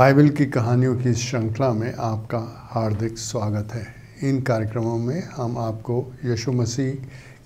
Bible की कहानियों की श्रृंखला में आपका हार्दिक स्वागत है इन कार्यक्रमों में हम आपको यशु मसीह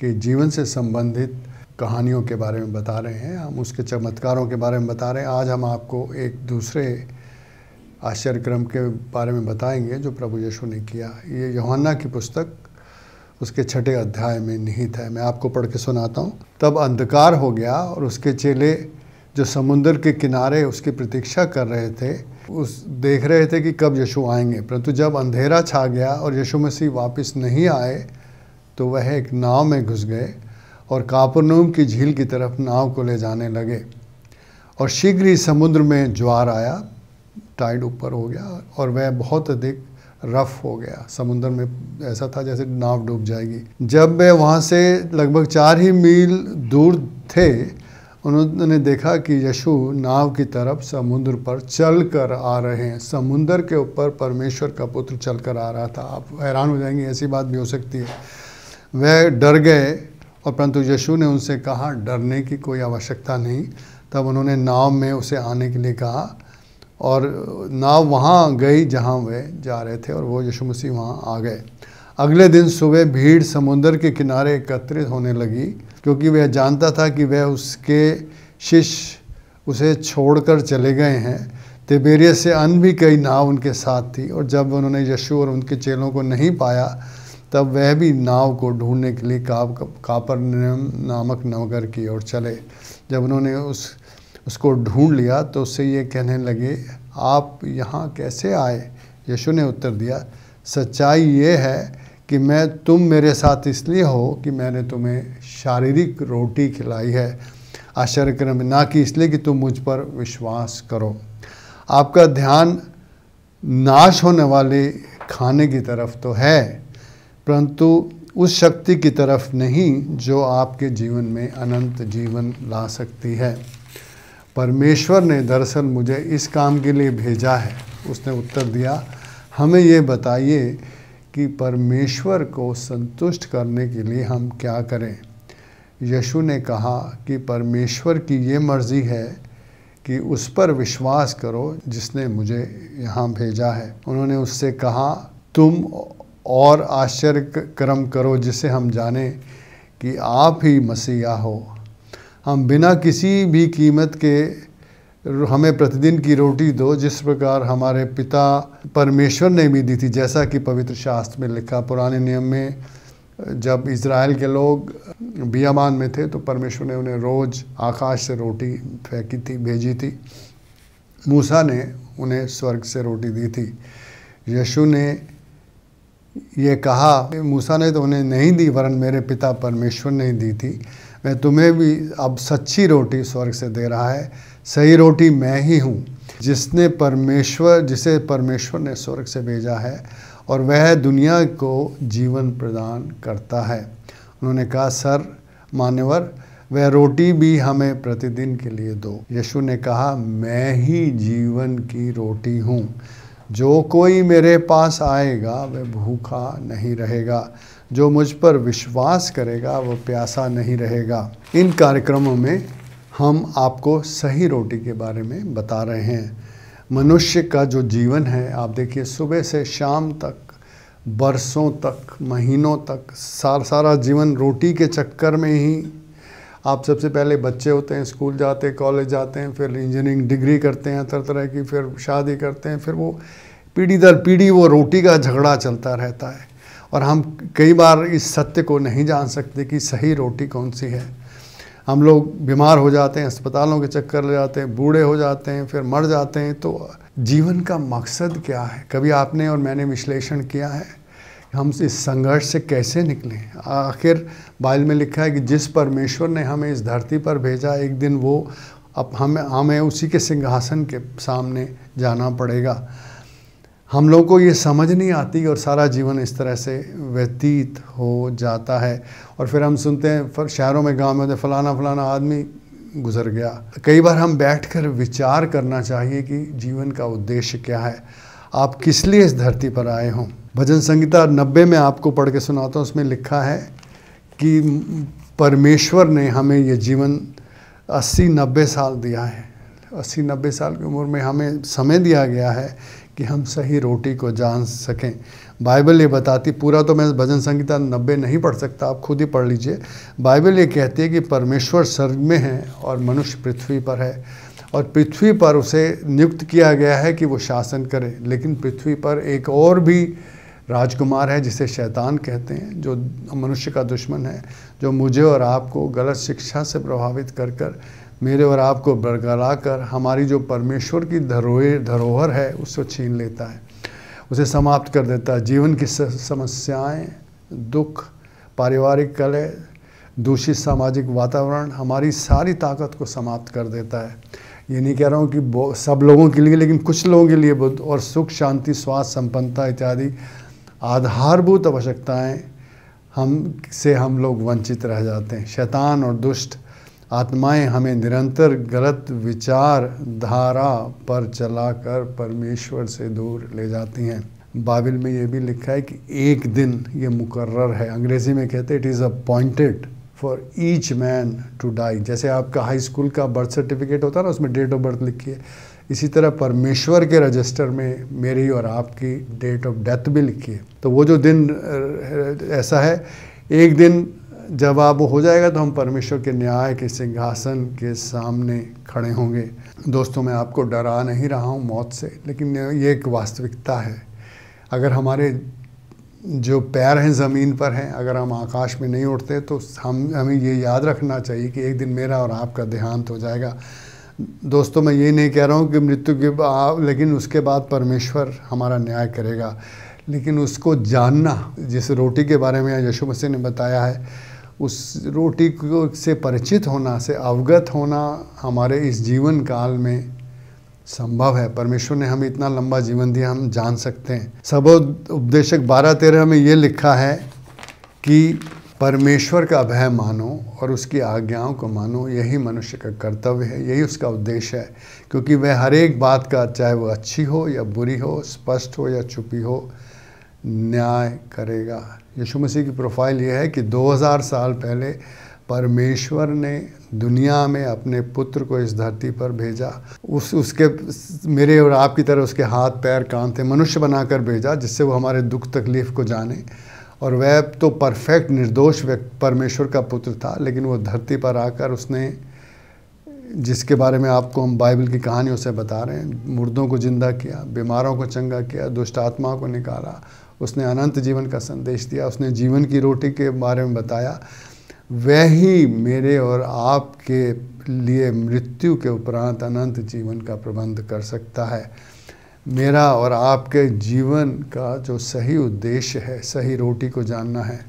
के जीवन से संबंधित कहानियों के बारे में बता रहे हैं हम उसके चमत्कारों के बारे में बता रहे हैं आज हम आपको एक दूसरे आश्चर्यक्रम के बारे में बताएंगे जो प्रभु यशु ने किया ये योहन्ना की पुस्तक उसके छठे अध्याय में निहित है मैं आपको पढ़ के सुनाता हूँ तब अंधकार हो गया और उसके चेले जो समुद्र के किनारे उसकी प्रतीक्षा कर रहे थे उस देख रहे थे कि कब यशु आएंगे परंतु जब अंधेरा छा गया और यशु मसीह वापस नहीं आए तो वह एक नाव में घुस गए और कापरनूम की झील की तरफ नाव को ले जाने लगे और शीघ्र ही समुद्र में ज्वार आया टाइड ऊपर हो गया और वह बहुत अधिक रफ हो गया समुद्र में ऐसा था जैसे नाव डूब जाएगी जब वे वहाँ से लगभग चार ही मील दूर थे उन्होंने देखा कि यशु नाव की तरफ समुद्र पर चल कर आ रहे हैं समुद्र के ऊपर परमेश्वर का पुत्र चल कर आ रहा था आप हैरान हो जाएंगे ऐसी बात भी हो सकती है वह डर गए और परंतु यशु ने उनसे कहा डरने की कोई आवश्यकता नहीं तब उन्होंने नाव में उसे आने के लिए कहा और नाव वहाँ गई जहाँ वे जा रहे थे और वो यशु मसीह वहाँ आ गए अगले दिन सुबह भीड़ समुद्र के किनारे एकत्रित होने लगी क्योंकि वह जानता था कि वह उसके शिष्य उसे छोड़कर चले गए हैं तिबेरियस से अन भी कई नाव उनके साथ थी और जब उन्होंने यशु और उनके चेलों को नहीं पाया तब वह भी नाव को ढूंढने के लिए काप कापर नामक नगर की ओर चले जब उन्होंने उस उसको ढूंढ लिया तो उससे ये कहने लगे आप यहाँ कैसे आए यशु ने उत्तर दिया सच्चाई ये है कि मैं तुम मेरे साथ इसलिए हो कि मैंने तुम्हें शारीरिक रोटी खिलाई है आश्चर्यक्रम ना कि इसलिए कि तुम मुझ पर विश्वास करो आपका ध्यान नाश होने वाले खाने की तरफ तो है परंतु उस शक्ति की तरफ नहीं जो आपके जीवन में अनंत जीवन ला सकती है परमेश्वर ने दरअसल मुझे इस काम के लिए भेजा है उसने उत्तर दिया हमें ये बताइए कि परमेश्वर को संतुष्ट करने के लिए हम क्या करें यशु ने कहा कि परमेश्वर की ये मर्ज़ी है कि उस पर विश्वास करो जिसने मुझे यहाँ भेजा है उन्होंने उससे कहा तुम और आश्चर्य कर्म करो जिसे हम जाने कि आप ही मसीहा हो हम बिना किसी भी कीमत के हमें प्रतिदिन की रोटी दो जिस प्रकार हमारे पिता परमेश्वर ने भी दी थी जैसा कि पवित्र शास्त्र में लिखा पुराने नियम में जब इसराइल के लोग बियामान में थे तो परमेश्वर ने उन्हें रोज़ आकाश से रोटी फेंकी थी भेजी थी मूसा ने उन्हें स्वर्ग से रोटी दी थी यशु ने ये कहा मूसा ने तो उन्हें नहीं दी वरन मेरे पिता परमेश्वर ने दी थी मैं तुम्हें भी अब सच्ची रोटी स्वर्ग से दे रहा है सही रोटी मैं ही हूँ जिसने परमेश्वर जिसे परमेश्वर ने स्वर्ग से भेजा है और वह दुनिया को जीवन प्रदान करता है उन्होंने कहा सर मान्यवर वह रोटी भी हमें प्रतिदिन के लिए दो यीशु ने कहा मैं ही जीवन की रोटी हूँ जो कोई मेरे पास आएगा वह भूखा नहीं रहेगा जो मुझ पर विश्वास करेगा वह प्यासा नहीं रहेगा इन कार्यक्रमों में हम आपको सही रोटी के बारे में बता रहे हैं मनुष्य का जो जीवन है आप देखिए सुबह से शाम तक बरसों तक महीनों तक सार सारा जीवन रोटी के चक्कर में ही आप सबसे पहले बच्चे होते हैं स्कूल जाते हैं कॉलेज जाते हैं फिर इंजीनियरिंग डिग्री करते हैं तरह तरह की फिर शादी करते हैं फिर वो पीढ़ी दर पीढ़ी वो रोटी का झगड़ा चलता रहता है और हम कई बार इस सत्य को नहीं जान सकते कि सही रोटी कौन सी है हम लोग बीमार हो जाते हैं अस्पतालों के चक्कर ले जाते हैं बूढ़े हो जाते हैं फिर मर जाते हैं तो जीवन का मकसद क्या है कभी आपने और मैंने विश्लेषण किया है हम इस संघर्ष से कैसे निकलें आखिर बाइल में लिखा है कि जिस परमेश्वर ने हमें इस धरती पर भेजा एक दिन वो अब हमें हमें उसी के सिंहासन के सामने जाना पड़ेगा हम लोगों को ये समझ नहीं आती और सारा जीवन इस तरह से व्यतीत हो जाता है और फिर हम सुनते हैं फिर शहरों में गाँव में होते तो फलाना फलाना आदमी गुजर गया कई बार हम बैठकर विचार करना चाहिए कि जीवन का उद्देश्य क्या है आप किस लिए इस धरती पर आए हों भजन संगीता नब्बे में आपको पढ़ के सुनाता हूँ उसमें लिखा है कि परमेश्वर ने हमें ये जीवन अस्सी नब्बे साल दिया है अस्सी नब्बे साल की उम्र में हमें समय दिया गया है कि हम सही रोटी को जान सकें बाइबल ये बताती पूरा तो मैं भजन संगीता नब्बे नहीं पढ़ सकता आप खुद ही पढ़ लीजिए बाइबल ये कहती है कि परमेश्वर स्वर्ग में है और मनुष्य पृथ्वी पर है और पृथ्वी पर उसे नियुक्त किया गया है कि वो शासन करे लेकिन पृथ्वी पर एक और भी राजकुमार है जिसे शैतान कहते हैं जो मनुष्य का दुश्मन है जो मुझे और आपको गलत शिक्षा से प्रभावित कर कर मेरे और आपको बरकरार कर हमारी जो परमेश्वर की धरोहर धरोहर है उसको छीन लेता है उसे समाप्त कर देता है जीवन की समस्याएं दुख पारिवारिक कलह दूषित सामाजिक वातावरण हमारी सारी ताकत को समाप्त कर देता है ये नहीं कह रहा हूँ कि सब लोगों के लिए लेकिन कुछ लोगों के लिए बुद्ध और सुख शांति स्वास्थ्य संपन्नता इत्यादि आधारभूत आवश्यकताएँ हम से हम लोग वंचित रह जाते हैं शैतान और दुष्ट आत्माएं हमें निरंतर गलत विचार धारा पर चलाकर परमेश्वर से दूर ले जाती हैं बाबिल में ये भी लिखा है कि एक दिन ये मुकर्र है अंग्रेज़ी में कहते हैं it is appointed for each man to die जैसे आपका हाई स्कूल का बर्थ सर्टिफिकेट होता है ना उसमें डेट ऑफ बर्थ लिखी है इसी तरह परमेश्वर के रजिस्टर में मेरी और आपकी डेट ऑफ डेथ भी लिखी है तो वो जो दिन ऐसा है एक दिन जब आप हो जाएगा तो हम परमेश्वर के न्याय के सिंहासन के सामने खड़े होंगे दोस्तों मैं आपको डरा नहीं रहा हूँ मौत से लेकिन ये एक वास्तविकता है अगर हमारे जो पैर हैं ज़मीन पर हैं अगर हम आकाश में नहीं उठते तो हम हमें ये याद रखना चाहिए कि एक दिन मेरा और आपका देहांत हो जाएगा दोस्तों मैं ये नहीं कह रहा हूँ कि मृत्यु के बाद लेकिन उसके बाद परमेश्वर हमारा न्याय करेगा लेकिन उसको जानना जिस रोटी के बारे में यशु मसीह ने बताया है उस रोटी को से परिचित होना से अवगत होना हमारे इस जीवन काल में संभव है परमेश्वर ने हमें इतना लंबा जीवन दिया हम जान सकते हैं सब उपदेशक बारह तेरह में ये लिखा है कि परमेश्वर का भय मानो और उसकी आज्ञाओं को मानो यही मनुष्य का कर्तव्य है यही उसका उद्देश्य है क्योंकि वह हर एक बात का चाहे वह अच्छी हो या बुरी हो स्पष्ट हो या छुपी हो न्याय करेगा यीशु मसीह की प्रोफाइल ये है कि 2000 साल पहले परमेश्वर ने दुनिया में अपने पुत्र को इस धरती पर भेजा उस उसके मेरे और आपकी तरह उसके हाथ पैर कान थे मनुष्य बनाकर भेजा जिससे वो हमारे दुख तकलीफ़ को जाने और वह तो परफेक्ट निर्दोष परमेश्वर का पुत्र था लेकिन वो धरती पर आकर उसने जिसके बारे में आपको हम बाइबल की कहानियों से बता रहे हैं मुर्दों को ज़िंदा किया बीमारों को चंगा किया दुष्ट आत्मा को निकाला उसने अनंत जीवन का संदेश दिया उसने जीवन की रोटी के बारे में बताया वही मेरे और आपके लिए मृत्यु के उपरांत अनंत जीवन का प्रबंध कर सकता है मेरा और आपके जीवन का जो सही उद्देश्य है सही रोटी को जानना है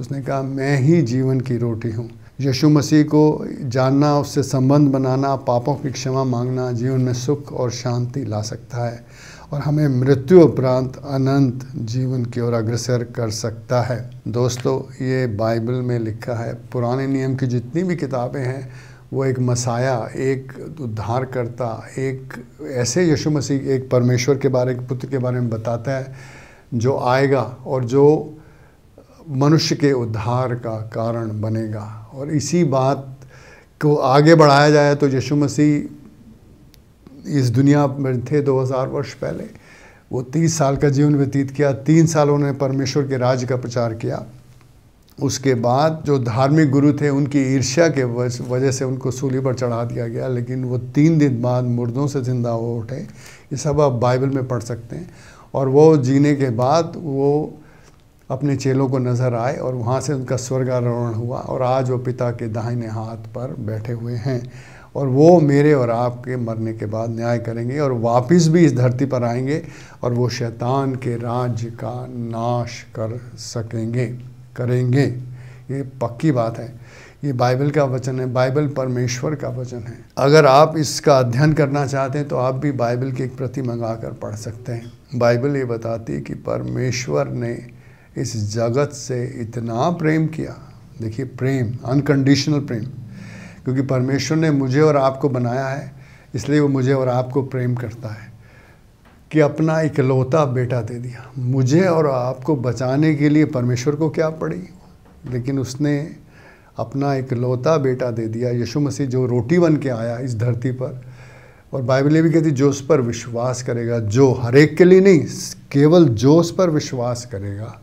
उसने कहा मैं ही जीवन की रोटी हूँ यीशु मसीह को जानना उससे संबंध बनाना पापों की क्षमा मांगना जीवन में सुख और शांति ला सकता है और हमें मृत्यु उपरांत अनंत जीवन की ओर अग्रसर कर सकता है दोस्तों ये बाइबल में लिखा है पुराने नियम की जितनी भी किताबें हैं वो एक मसाया एक उद्धारकर्ता एक ऐसे यीशु मसीह एक परमेश्वर के बारे एक पुत्र के बारे में बताता है जो आएगा और जो मनुष्य के उद्धार का कारण बनेगा और इसी बात को आगे बढ़ाया जाए तो यशु मसीह इस दुनिया में थे 2000 वर्ष पहले वो 30 साल का जीवन व्यतीत किया तीन साल उन्होंने परमेश्वर के राज्य का प्रचार किया उसके बाद जो धार्मिक गुरु थे उनकी ईर्ष्या के वजह से उनको सूली पर चढ़ा दिया गया लेकिन वो तीन दिन बाद मुर्दों से ज़िंदा हो उठे ये सब आप बाइबल में पढ़ सकते हैं और वो जीने के बाद वो अपने चेलों को नजर आए और वहाँ से उनका स्वर्गारोहण हुआ और आज वो पिता के दाहिने हाथ पर बैठे हुए हैं और वो मेरे और आपके मरने के बाद न्याय करेंगे और वापस भी इस धरती पर आएंगे और वो शैतान के राज्य का नाश कर सकेंगे करेंगे ये पक्की बात है ये बाइबल का वचन है बाइबल परमेश्वर का वचन है अगर आप इसका अध्ययन करना चाहते हैं तो आप भी बाइबल की एक प्रति मंगा कर पढ़ सकते हैं बाइबल ये बताती है कि परमेश्वर ने इस जगत से इतना प्रेम किया देखिए प्रेम अनकंडीशनल प्रेम क्योंकि परमेश्वर ने मुझे और आपको बनाया है इसलिए वो मुझे और आपको प्रेम करता है कि अपना इकलौता बेटा दे दिया मुझे और आपको बचाने के लिए परमेश्वर को क्या पड़ी लेकिन उसने अपना इकलौता बेटा दे दिया यीशु मसीह जो रोटी बन के आया इस धरती पर और बाइबल भी कहती जो उस पर विश्वास करेगा जो हरेक के लिए नहीं केवल जो उस पर विश्वास करेगा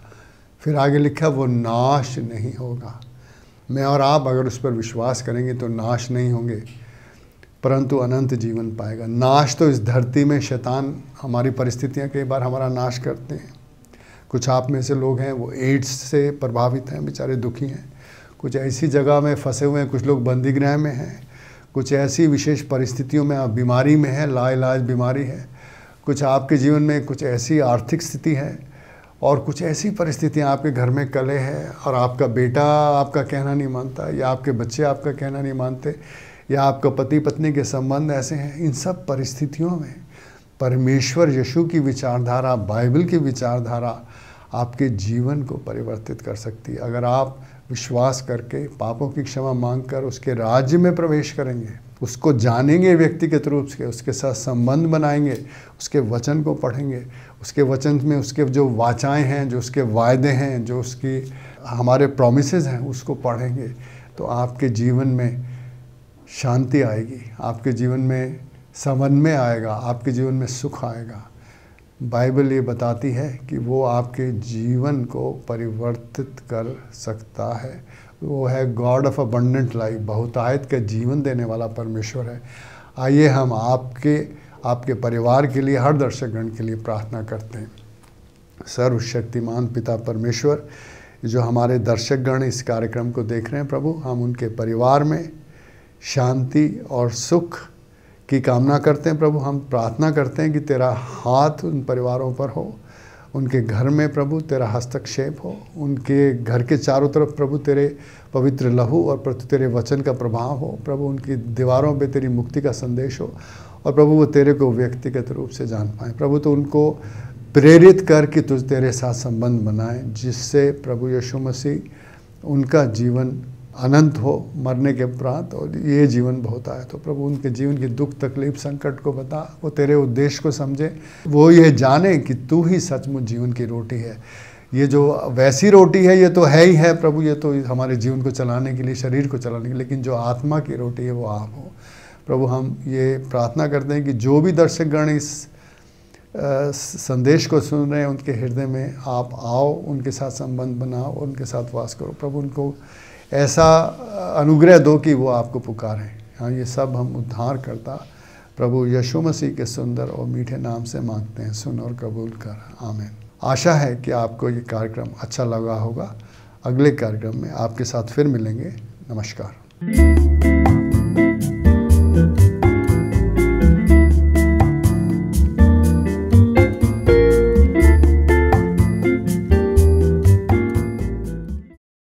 फिर आगे लिखा वो नाश नहीं होगा मैं और आप अगर उस पर विश्वास करेंगे तो नाश नहीं होंगे परंतु अनंत जीवन पाएगा नाश तो इस धरती में शैतान हमारी परिस्थितियाँ कई बार हमारा नाश करते हैं कुछ आप में से लोग हैं वो एड्स से प्रभावित हैं बेचारे दुखी हैं कुछ ऐसी जगह में फंसे हुए हैं कुछ लोग बंदीगृह में हैं कुछ ऐसी विशेष परिस्थितियों में आप बीमारी में हैं लाइलाज बीमारी है कुछ आपके जीवन में कुछ ऐसी आर्थिक स्थिति है और कुछ ऐसी परिस्थितियाँ आपके घर में कले है और आपका बेटा आपका कहना नहीं मानता या आपके बच्चे आपका कहना नहीं मानते या आपका पति पत्नी के संबंध ऐसे हैं इन सब परिस्थितियों में परमेश्वर यशु की विचारधारा बाइबल की विचारधारा आपके जीवन को परिवर्तित कर सकती है अगर आप विश्वास करके पापों की क्षमा मांग कर उसके राज्य में प्रवेश करेंगे उसको जानेंगे व्यक्तिगत रूप से उसके साथ संबंध बनाएंगे उसके वचन को पढ़ेंगे उसके वचन में उसके जो वाचाएँ हैं जो उसके वायदे हैं जो उसकी हमारे प्रोमिस हैं उसको पढ़ेंगे तो आपके जीवन में शांति आएगी आपके जीवन में समन्वय आएगा आपके जीवन में सुख आएगा बाइबल ये बताती है कि वो आपके जीवन को परिवर्तित कर सकता है वो है गॉड ऑफ अबंडेंट लाइफ बहुतायत का जीवन देने वाला परमेश्वर है आइए हम आपके आपके परिवार के लिए हर दर्शकगण के लिए प्रार्थना करते हैं सर्वशक्तिमान पिता परमेश्वर जो हमारे दर्शकगण इस कार्यक्रम को देख रहे हैं प्रभु हम उनके परिवार में शांति और सुख की कामना करते हैं प्रभु हम प्रार्थना करते हैं कि तेरा हाथ उन परिवारों पर हो उनके घर में प्रभु तेरा हस्तक्षेप हो उनके घर के चारों तरफ प्रभु तेरे पवित्र लहू और प्रति तेरे वचन का प्रभाव हो प्रभु उनकी दीवारों पे तेरी मुक्ति का संदेश हो और प्रभु वो तेरे को व्यक्तिगत रूप से जान पाए प्रभु तो उनको प्रेरित कर कि तुझ तेरे साथ संबंध बनाए जिससे प्रभु यशु मसीह उनका जीवन अनंत हो मरने के उपरांत और ये जीवन बहुत आया तो प्रभु उनके जीवन की दुख तकलीफ संकट को बता वो तेरे उद्देश्य को समझे वो ये जाने कि तू ही सचमुच जीवन की रोटी है ये जो वैसी रोटी है ये तो है ही है प्रभु ये तो हमारे जीवन को चलाने के लिए शरीर को चलाने के लिए लेकिन जो आत्मा की रोटी है वो आप हो प्रभु हम ये प्रार्थना करते हैं कि जो भी दर्शकगण इस आ, संदेश को सुन रहे हैं उनके हृदय में आप आओ उनके साथ संबंध बनाओ उनके साथ वास करो प्रभु उनको ऐसा अनुग्रह दो कि वो आपको पुकारें हाँ ये सब हम उद्धार करता प्रभु यशु मसीह के सुंदर और मीठे नाम से मांगते हैं सुन और कबूल कर आमेन आशा है कि आपको ये कार्यक्रम अच्छा लगा होगा अगले कार्यक्रम में आपके साथ फिर मिलेंगे नमस्कार